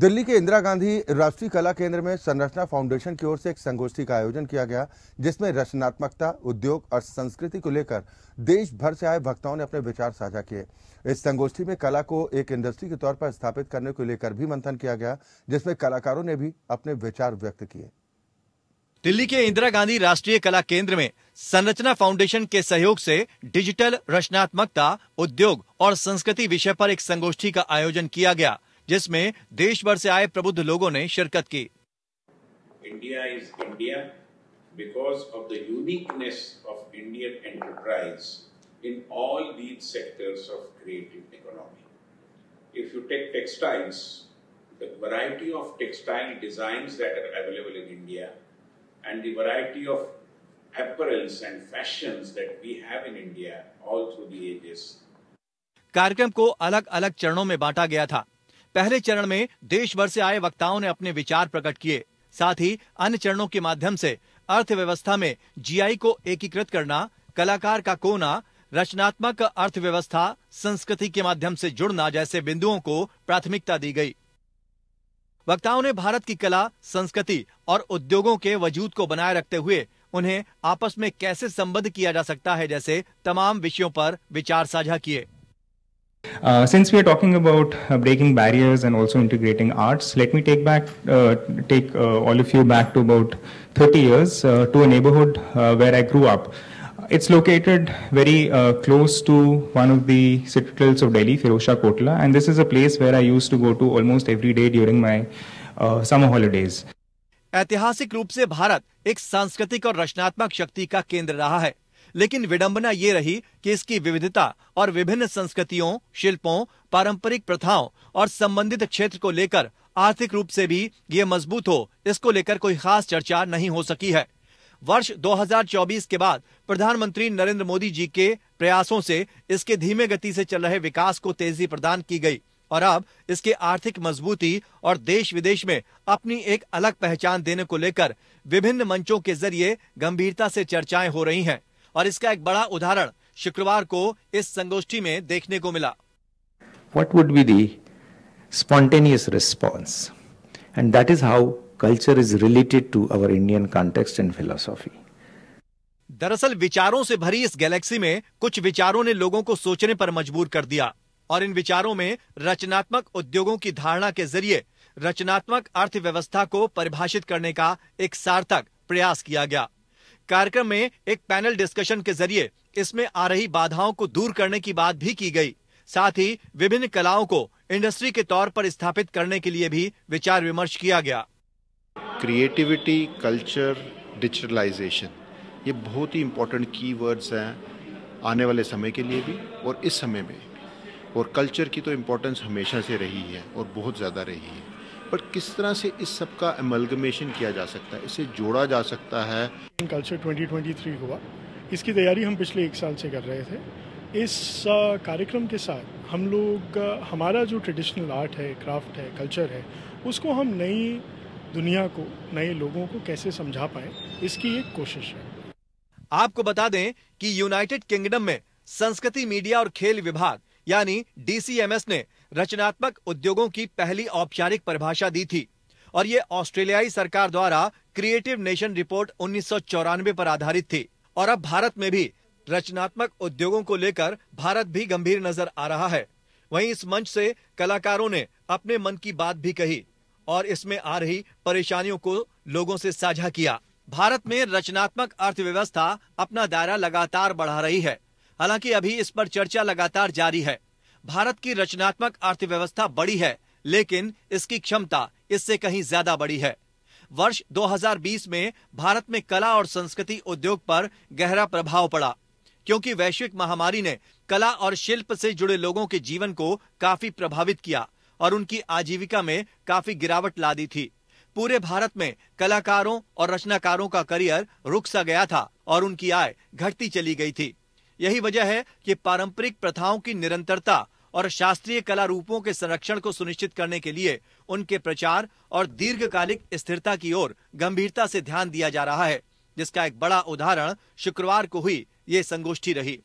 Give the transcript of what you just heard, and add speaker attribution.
Speaker 1: दिल्ली के इंदिरा गांधी राष्ट्रीय कला केंद्र में संरचना फाउंडेशन की ओर से एक संगोष्ठी का आयोजन किया गया जिसमें रचनात्मकता उद्योग और संस्कृति को लेकर देश भर से आए भक्ताओं ने अपने विचार साझा किए इस संगोष्ठी में कला को एक इंडस्ट्री के तौर पर स्थापित करने को लेकर भी मंथन किया गया जिसमें कलाकारों ने भी अपने विचार व्यक्त किए दिल्ली के इंदिरा गांधी राष्ट्रीय कला केंद्र में संरचना फाउंडेशन के सहयोग से डिजिटल रचनात्मकता उद्योग और संस्कृति विषय पर एक संगोष्ठी का आयोजन किया गया जिसमें देश भर से आए प्रबुद्ध लोगों ने शिरकत की India is India because of the uniqueness of Indian enterprise in all these sectors of creative economy if you take textiles the of textile design that are available in India and the variety of apparels and fashions that we have in India all through the ages कार्यक्रम को अलग अलग चरणों में बांटा गया था पहले चरण में देश भर से आए वक्ताओं ने अपने विचार प्रकट किए साथ ही अन्य चरणों के माध्यम से अर्थव्यवस्था में जीआई को एकीकृत करना कलाकार का कोना रचनात्मक अर्थव्यवस्था संस्कृति के माध्यम से जुड़ना जैसे बिंदुओं को प्राथमिकता दी गई वक्ताओं ने भारत की कला संस्कृति और उद्योगों के वजूद को बनाए रखते हुए उन्हें आपस में कैसे संबद्ध किया जा सकता है जैसे तमाम विषयों पर विचार साझा किए Uh, since we are talking about uh, breaking barriers and also integrating arts, let me take back uh, take uh, all of you back to about 30 years uh, to a neighborhood uh, where I grew up. It's located very close to one of the citadels of Delhi, Firozshah Kotla, and this is a place where I used to go to almost every day during my summer holidays. ऐतिहासिक रूप से भारत एक सांस्कृतिक और रचनात्मक शक्ति का केंद्र रहा है लेकिन विडंबना ये रही कि इसकी विविधता और विभिन्न संस्कृतियों शिल्पों पारंपरिक प्रथाओं और संबंधित क्षेत्र को लेकर आर्थिक रूप से भी ये मजबूत हो इसको लेकर कोई खास चर्चा नहीं हो सकी है वर्ष 2024 के बाद प्रधानमंत्री नरेंद्र मोदी जी के प्रयासों से इसके धीमे गति से चल रहे विकास को तेजी प्रदान की गई और अब इसके आर्थिक मजबूती और देश विदेश में अपनी एक अलग पहचान देने को लेकर विभिन्न मंचों के जरिए गंभीरता से चर्चाएं हो रही हैं और इसका एक बड़ा उदाहरण शुक्रवार को इस संगोष्ठी में देखने को मिला what would be the spontaneous response and that is how culture is related to our Indian context and philosophy दरअसल विचारों से भरी इस गैलेक्सी में कुछ विचारों ने लोगों को सोचने पर मजबूर कर दिया और इन विचारों में रचनात्मक उद्योगों की धारणा के जरिए रचनात्मक अर्थव्यवस्था को परिभाषित करने का एक सार्थक प्रयास किया गया कार्यक्रम में एक पैनल डिस्कशन के जरिए इसमें आ रही बाधाओं को दूर करने की बात भी की गई साथ ही विभिन्न कलाओं को इंडस्ट्री के तौर पर स्थापित करने के लिए भी विचार विमर्श किया गया क्रिएटिविटी कल्चर डिजिटलाइजेशन ये बहुत ही इम्पोर्टेंट की वर्ड्स हैं आने वाले समय के लिए भी और इस समय में और कल्चर की तो इम्पोर्टेंस हमेशा से रही है और बहुत ज़्यादा रही है पर किस तरह से इस सब का एमलगमेशन किया जा सकता है इसे जोड़ा जा सकता है कल्चर 2023 हुआ इसकी तैयारी हम पिछले एक साल से कर रहे थे इस कार्यक्रम के साथ हम लोग हमारा जो ट्रेडिशनल आर्ट है क्राफ्ट है कल्चर है उसको हम नई दुनिया को नए लोगों को कैसे समझा पाए इसकी एक कोशिश है आपको बता दें कि यूनाइटेड किंगडम में संस्कृति मीडिया और खेल विभाग यानी डीसीएमएस ने रचनात्मक उद्योगों की पहली औपचारिक परिभाषा दी थी और ये ऑस्ट्रेलियाई सरकार द्वारा क्रिएटिव नेशन रिपोर्ट उन्नीस पर आधारित थी और अब भारत में भी रचनात्मक उद्योगों को लेकर भारत भी गंभीर नजर आ रहा है वहीं इस मंच से कलाकारों ने अपने मन की बात भी कही और इसमें आ रही परेशानियों को लोगों से साझा किया भारत में रचनात्मक अर्थव्यवस्था अपना दायरा लगातार बढ़ा रही है हालांकि अभी इस पर चर्चा लगातार जारी है भारत की रचनात्मक अर्थव्यवस्था बड़ी है लेकिन इसकी क्षमता इससे कहीं ज्यादा बड़ी है वर्ष 2020 में भारत में कला और संस्कृति उद्योग पर गहरा प्रभाव पड़ा क्योंकि वैश्विक महामारी ने कला और शिल्प से जुड़े लोगों के जीवन को काफी प्रभावित किया और उनकी आजीविका में काफी गिरावट ला दी थी पूरे भारत में कलाकारों और रचनाकारों का करियर रुक सा गया था और उनकी आय घटती चली गई थी यही वजह है कि पारंपरिक प्रथाओं की निरंतरता और शास्त्रीय कला रूपों के संरक्षण को सुनिश्चित करने के लिए उनके प्रचार और दीर्घकालिक स्थिरता की ओर गंभीरता से ध्यान दिया जा रहा है जिसका एक बड़ा उदाहरण शुक्रवार को हुई ये संगोष्ठी रही